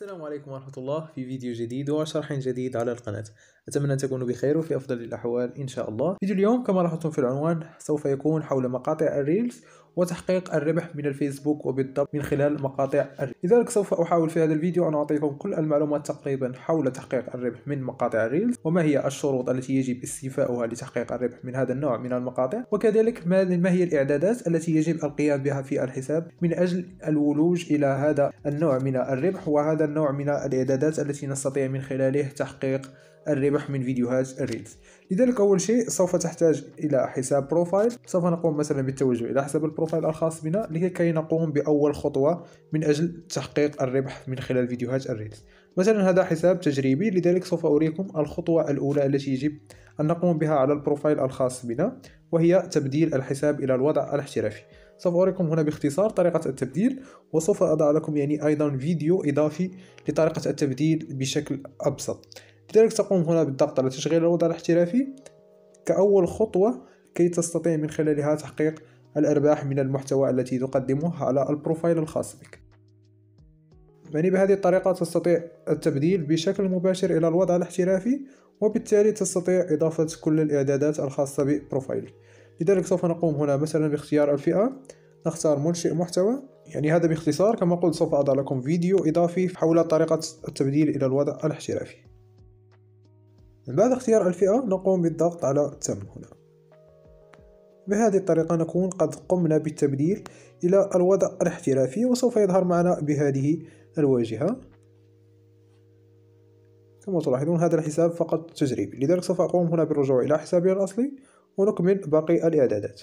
السلام عليكم ورحمة الله في فيديو جديد وشرح جديد على القناة أتمنى أن تكونوا بخير وفي أفضل الأحوال إن شاء الله فيديو اليوم كما لاحظتم في العنوان سوف يكون حول مقاطع الريلز وتحقيق الربح من الفيسبوك وبالضبط من خلال مقاطع الريل لذلك سوف أحاول في هذا الفيديو أن أعطيكم كل المعلومات تقريبا حول تحقيق الربح من مقاطع الريلز وما هي الشروط التي يجب استيفاؤها لتحقيق الربح من هذا النوع من المقاطع وكذلك ما هي الإعدادات التي يجب القيام بها في الحساب من أجل الولوج إلى هذا النوع من الربح وهذا النوع من الإعدادات التي نستطيع من خلاله تحقيق الربح من فيديوهات الريلز لذلك أول شيء سوف تحتاج إلى حساب بروفايل سوف نقوم مثلا بالتوجه إلى حساب البروفايل الخاص بنا لكي نقوم بأول خطوة من أجل تحقيق الربح من خلال فيديوهات الريلز مثلا هذا حساب تجريبي لذلك سوف أريكم الخطوة الأولى التي يجب أن نقوم بها على البروفايل الخاص بنا وهي تبديل الحساب إلى الوضع الاحترافي سوف أريكم هنا باختصار طريقة التبديل وسوف أضع لكم يعني أيضا فيديو إضافي لطريقة التبديل بشكل أبسط لذلك تقوم هنا بالضغط على تشغيل الوضع الاحترافي كأول خطوة كي تستطيع من خلالها تحقيق الأرباح من المحتوى التي تقدمه على البروفايل الخاص بك يعني بهذه الطريقة تستطيع التبديل بشكل مباشر إلى الوضع الاحترافي وبالتالي تستطيع إضافة كل الإعدادات الخاصة ببروفايلك لذلك سوف نقوم هنا مثلا باختيار الفئة نختار منشئ محتوى يعني هذا باختصار كما قلت سوف أضع لكم فيديو إضافي حول طريقة التبديل إلى الوضع الاحترافي من بعد اختيار الفئة نقوم بالضغط على تم هنا بهذه الطريقة نكون قد قمنا بالتبديل إلى الوضع الاحترافي وسوف يظهر معنا بهذه الواجهة كما تلاحظون هذا الحساب فقط تجريبي لذلك سوف أقوم هنا بالرجوع إلى حسابي الأصلي ونكمل باقي الإعدادات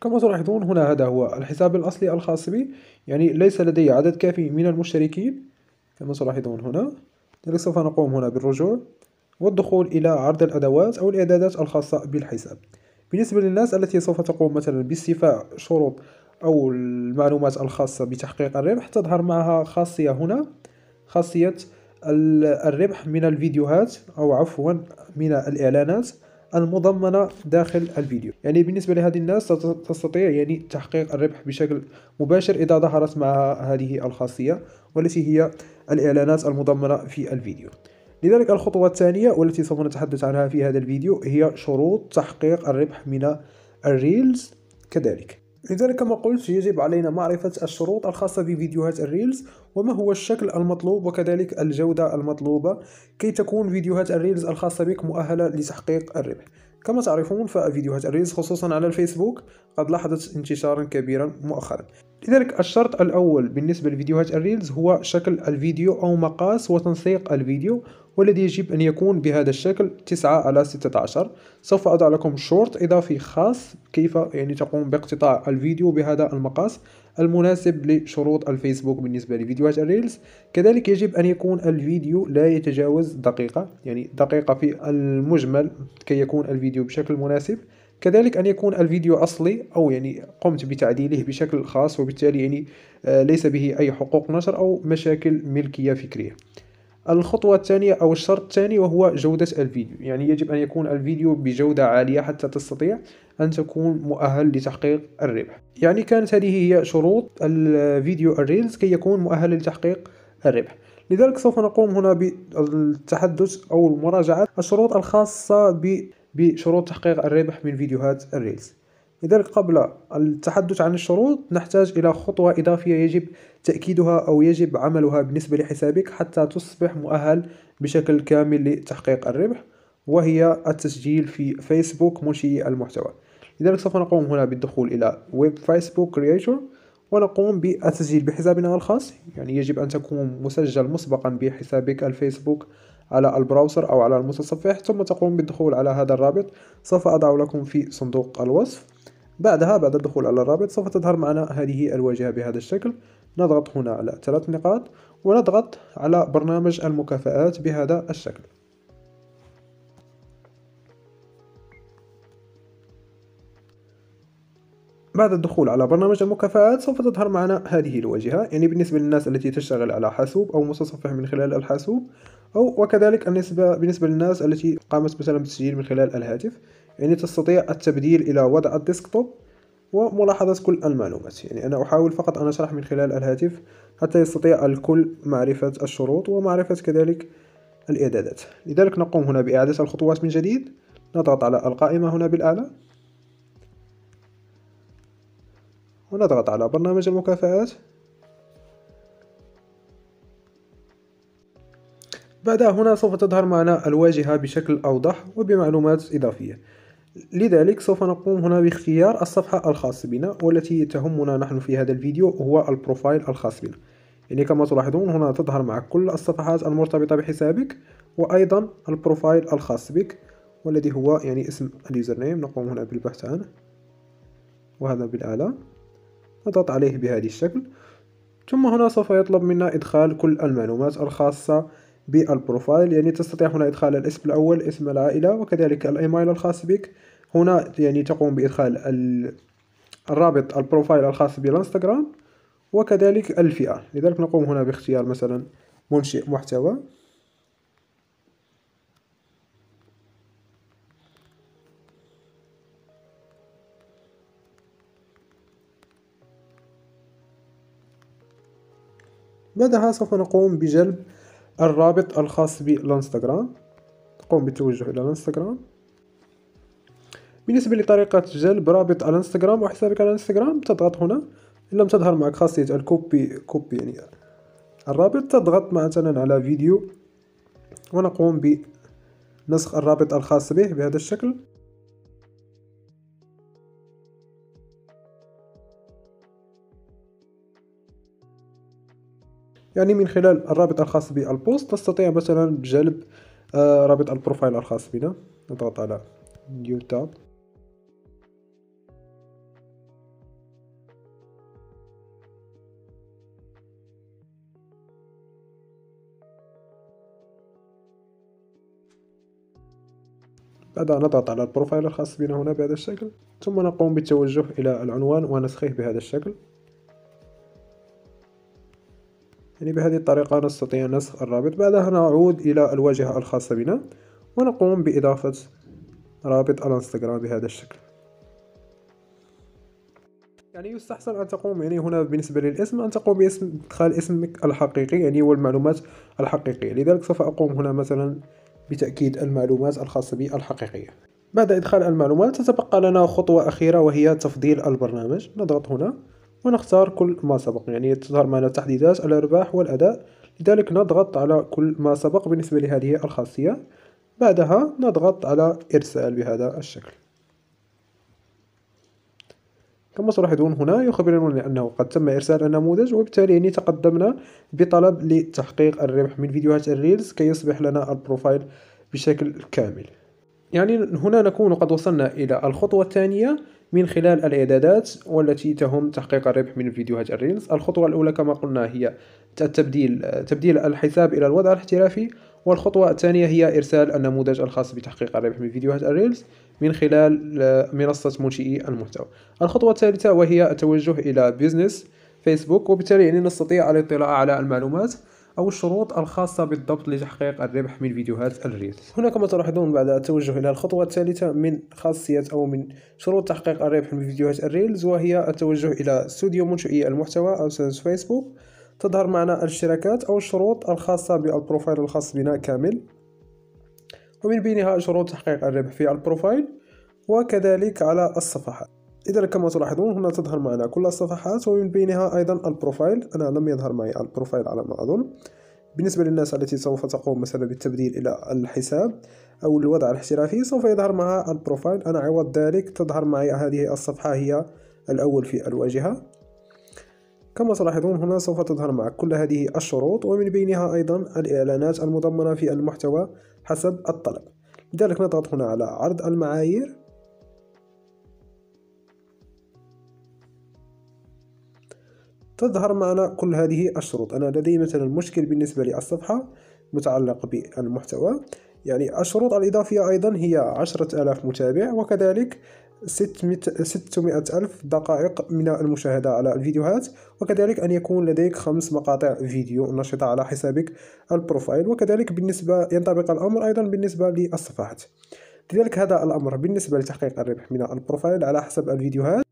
كما تلاحظون هنا هذا هو الحساب الأصلي الخاص بي يعني ليس لدي عدد كافي من المشتركين كما تلاحظون هنا لذلك سوف نقوم هنا بالرجوع والدخول إلى عرض الأدوات أو الإعدادات الخاصة بالحساب بالنسبة للناس التي سوف تقوم مثلا باستيفاء شروط أو المعلومات الخاصة بتحقيق الربح تظهر معها خاصية هنا خاصية الربح من الفيديوهات أو عفوا من الإعلانات المضمنة داخل الفيديو يعني بالنسبة لهذه الناس تستطيع يعني تحقيق الربح بشكل مباشر إذا ظهرت معها هذه الخاصية والتي هي الإعلانات المضمنة في الفيديو لذلك الخطوة الثانية والتي سوف نتحدث عنها في هذا الفيديو هي شروط تحقيق الربح من الريلز كذلك لذلك كما قلت يجب علينا معرفة الشروط الخاصة بفيديوهات الريلز وما هو الشكل المطلوب وكذلك الجودة المطلوبة كي تكون فيديوهات الريلز الخاصة بك مؤهلة لتحقيق الربح كما تعرفون ففيديوهات الريلز خصوصا على الفيسبوك قد لاحظت انتشارا كبيرا مؤخرا لذلك الشرط الأول بالنسبة لفيديوهات الريلز هو شكل الفيديو أو مقاس وتنسيق الفيديو والذي يجب أن يكون بهذا الشكل 9 على 16 سوف أضع لكم شورت إضافي خاص كيف يعني تقوم باقتطاع الفيديو بهذا المقاس المناسب لشروط الفيسبوك بالنسبة لفيديوهات الريلز كذلك يجب أن يكون الفيديو لا يتجاوز دقيقة يعني دقيقة في المجمل كي يكون الفيديو بشكل مناسب كذلك أن يكون الفيديو أصلي أو يعني قمت بتعديله بشكل خاص وبالتالي يعني آه، ليس به أي حقوق نشر أو مشاكل ملكية فكرية الخطوة الثانية أو الشرط الثاني وهو جودة الفيديو يعني يجب أن يكون الفيديو بجودة عالية حتى تستطيع أن تكون مؤهل لتحقيق الربح يعني كانت هذه هي شروط الفيديو الريلز كي يكون مؤهل لتحقيق الربح لذلك سوف نقوم هنا بالتحدث أو المراجعة الشروط الخاصة ب بشروط تحقيق الربح من فيديوهات الريلز لذلك قبل التحدث عن الشروط نحتاج إلى خطوة إضافية يجب تأكيدها أو يجب عملها بالنسبة لحسابك حتى تصبح مؤهل بشكل كامل لتحقيق الربح وهي التسجيل في فيسبوك منشئي المحتوى لذلك سوف نقوم هنا بالدخول إلى ويب فيسبوك كرياتور ونقوم بالتسجيل بحسابنا الخاص يعني يجب أن تكون مسجل مسبقا بحسابك الفيسبوك على البراوزر أو على المتصفح ثم تقوم بالدخول على هذا الرابط سوف أضع لكم في صندوق الوصف بعدها بعد الدخول على الرابط سوف تظهر معنا هذه الواجهة بهذا الشكل نضغط هنا على ثلاث نقاط ونضغط على برنامج المكافآت بهذا الشكل بعد الدخول على برنامج المكافآت سوف تظهر معنا هذه الواجهة يعني بالنسبة للناس التي تشتغل على حاسوب أو متصفح من خلال الحاسوب أو وكذلك النسبة بالنسبة للناس التي قامت مثلا بالتسجيل من خلال الهاتف يعني تستطيع التبديل إلى وضع الديسكتوب وملاحظة كل المعلومات يعني أنا أحاول فقط أن أشرح من خلال الهاتف حتى يستطيع الكل معرفة الشروط ومعرفة كذلك الإعدادات لذلك نقوم هنا بإعادة الخطوات من جديد نضغط على القائمة هنا بالأعلى ونضغط على برنامج المكافآت بعد هنا سوف تظهر معنا الواجهة بشكل أوضح وبمعلومات إضافية لذلك سوف نقوم هنا باختيار الصفحة الخاصة بنا والتي تهمنا نحن في هذا الفيديو هو البروفايل الخاص بنا يعني كما تلاحظون هنا تظهر معك كل الصفحات المرتبطة بحسابك وأيضا البروفايل الخاص بك والذي هو يعني اسم اليوزر نيم نقوم هنا بالبحث عنه وهذا بالأعلى نضغط عليه بهذا الشكل ثم هنا سوف يطلب منا إدخال كل المعلومات الخاصة بالبروفايل يعني تستطيع هنا إدخال الاسم الأول اسم العائلة وكذلك الإيميل الخاص بك هنا يعني تقوم بإدخال الرابط البروفايل الخاص بالانستغرام وكذلك الفئة لذلك نقوم هنا باختيار مثلا منشئ محتوى بعدها سوف نقوم بجلب الرابط الخاص بالانستغرام نقوم بالتوجه الى الانستغرام بالنسبة لطريقة جلب رابط الانستغرام وحسابك على الانستغرام تضغط هنا إن لم تظهر معك خاصية الكوبي كوبي يعني الرابط تضغط مثلا على فيديو ونقوم بنسخ الرابط الخاص به بهذا الشكل يعني من خلال الرابط الخاص بالبوست تستطيع مثلا جلب آه، رابط البروفايل الخاص بنا نضغط على نيو تاب بعدها نضغط على البروفايل الخاص بنا هنا بهذا الشكل ثم نقوم بالتوجه إلى العنوان ونسخه بهذا الشكل يعني بهذه الطريقة نستطيع نسخ الرابط بعدها نعود إلى الواجهة الخاصة بنا ونقوم بإضافة رابط الانستغرام بهذا الشكل يعني يستحسن أن تقوم يعني هنا بالنسبة للاسم أن تقوم باسم إدخال اسمك الحقيقي يعني والمعلومات الحقيقية لذلك سوف أقوم هنا مثلا بتأكيد المعلومات الخاصة بي الحقيقية بعد إدخال المعلومات تتبقى لنا خطوة أخيرة وهي تفضيل البرنامج نضغط هنا ونختار كل ما سبق يعني تظهر معنا تحديثات الأرباح والأداء لذلك نضغط على كل ما سبق بالنسبة لهذه الخاصية بعدها نضغط على إرسال بهذا الشكل كما تلاحظون هنا يخبرنا أنه قد تم إرسال النموذج وبالتالي يعني تقدمنا بطلب لتحقيق الربح من فيديوهات الريلز كي يصبح لنا البروفايل بشكل كامل يعني هنا نكون قد وصلنا إلى الخطوة الثانية من خلال الإعدادات والتي تهم تحقيق الربح من فيديوهات الريلز الخطوة الأولى كما قلنا هي التبديل تبديل الحساب إلى الوضع الاحترافي والخطوة الثانية هي إرسال النموذج الخاص بتحقيق الربح من فيديوهات الريلز من خلال آه، منصة منشئي المحتوى الخطوة الثالثة وهي التوجه إلى بيزنس فيسبوك وبالتالي يعني نستطيع الاطلاع على المعلومات أو الشروط الخاصة بالضبط لتحقيق الربح من فيديوهات الريلز هنا كما تلاحظون بعد التوجه إلى الخطوة الثالثة من خاصيات أو من شروط تحقيق الربح من فيديوهات الريلز وهي التوجه إلى استوديو منشئي المحتوى أو سيلز فيسبوك تظهر معنا الاشتراكات أو الشروط الخاصة بالبروفايل الخاص بنا كامل ومن بينها شروط تحقيق الربح في البروفايل وكذلك على الصفحات إذا كما تلاحظون هنا تظهر معنا كل الصفحات ومن بينها أيضا البروفايل أنا لم يظهر معي البروفايل على ما أظن بالنسبة للناس التي سوف تقوم مثلا بالتبديل إلى الحساب أو الوضع الاحترافي سوف يظهر معها البروفايل أنا عوض ذلك تظهر معي هذه الصفحة هي الأول في الواجهة كما تلاحظون هنا سوف تظهر معك كل هذه الشروط ومن بينها أيضا الإعلانات المضمنة في المحتوى حسب الطلب لذلك نضغط هنا على عرض المعايير تظهر معنا كل هذه الشروط أنا لدي مثلا مشكل بالنسبة للصفحة متعلق بالمحتوى يعني الشروط الإضافية أيضا هي عشرة ألاف متابع وكذلك 600 ألف دقائق من المشاهدة على الفيديوهات وكذلك أن يكون لديك خمس مقاطع فيديو نشطة على حسابك البروفايل وكذلك بالنسبة ينطبق الأمر أيضا بالنسبة للصفحات لذلك هذا الأمر بالنسبة لتحقيق الربح من البروفايل على حسب الفيديوهات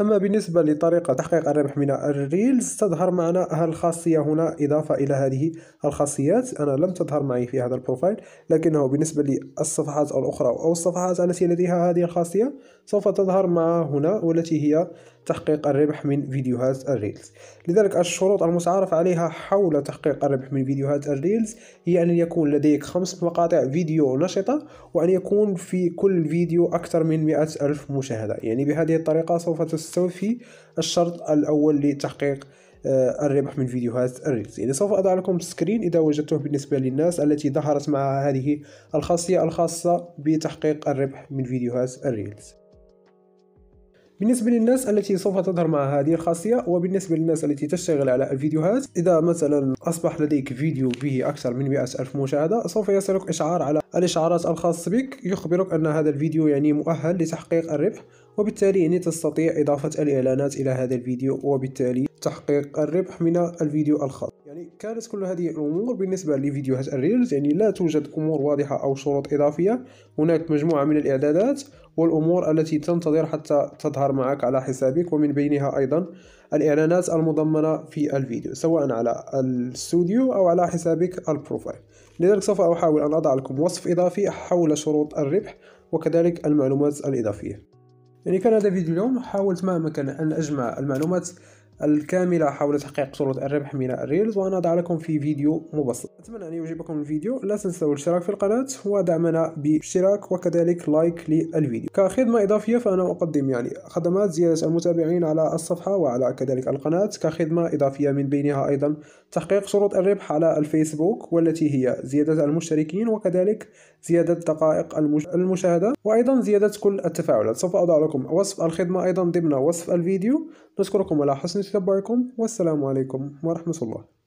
أما بالنسبة لطريقة تحقيق الربح من الريلز تظهر معنا هالخاصية هنا إضافة إلى هذه الخاصيات أنا لم تظهر معي في هذا البروفايل لكنه بالنسبة للصفحات الأخرى أو الصفحات التي لديها هذه الخاصية سوف تظهر مع هنا والتي هي تحقيق الربح من فيديوهات الريلز لذلك الشروط المتعارف عليها حول تحقيق الربح من فيديوهات الريلز هي أن يكون لديك خمس مقاطع فيديو نشطة وأن يكون في كل فيديو أكثر من مئة ألف مشاهدة يعني بهذه الطريقة سوف تستوفي الشرط الأول لتحقيق آه، الربح من فيديوهات الريلز يعني سوف أضع لكم سكرين إذا وجدته بالنسبة للناس التي ظهرت معها هذه الخاصية الخاصة بتحقيق الربح من فيديوهات الريلز بالنسبة للناس التي سوف تظهر مع هذه الخاصية وبالنسبة للناس التي تشتغل على الفيديوهات إذا مثلا أصبح لديك فيديو به أكثر من 100 ألف مشاهدة سوف يصلك إشعار على الإشعارات الخاصة بك يخبرك أن هذا الفيديو يعني مؤهل لتحقيق الربح وبالتالي يعني تستطيع إضافة الإعلانات إلى هذا الفيديو وبالتالي تحقيق الربح من الفيديو الخاص يعني كانت كل هذه الأمور بالنسبة لفيديوهات الريلز يعني لا توجد أمور واضحة أو شروط إضافية هناك مجموعة من الإعدادات والأمور التي تنتظر حتى تظهر معك على حسابك ومن بينها أيضا الإعلانات المضمنة في الفيديو سواء على الاستوديو أو على حسابك البروفايل لذلك سوف أحاول أن أضع لكم وصف إضافي حول شروط الربح وكذلك المعلومات الإضافية يعني كان هذا فيديو اليوم حاولت ما أمكن أن أجمع المعلومات الكاملة حول تحقيق شروط الربح من الريلز وأنا أضع لكم في فيديو مبسط أتمنى أن يعجبكم الفيديو لا تنسوا الاشتراك في القناة ودعمنا باشتراك وكذلك لايك للفيديو كخدمة إضافية فأنا أقدم يعني خدمات زيادة المتابعين على الصفحة وعلى كذلك القناة كخدمة إضافية من بينها أيضا تحقيق شروط الربح على الفيسبوك والتي هي زيادة المشتركين وكذلك زيادة دقائق المشاهدة وأيضا زيادة كل التفاعلات سوف أضع لكم وصف الخدمة أيضا ضمن وصف الفيديو نشكركم على حسن تتبعكم والسلام عليكم ورحمة الله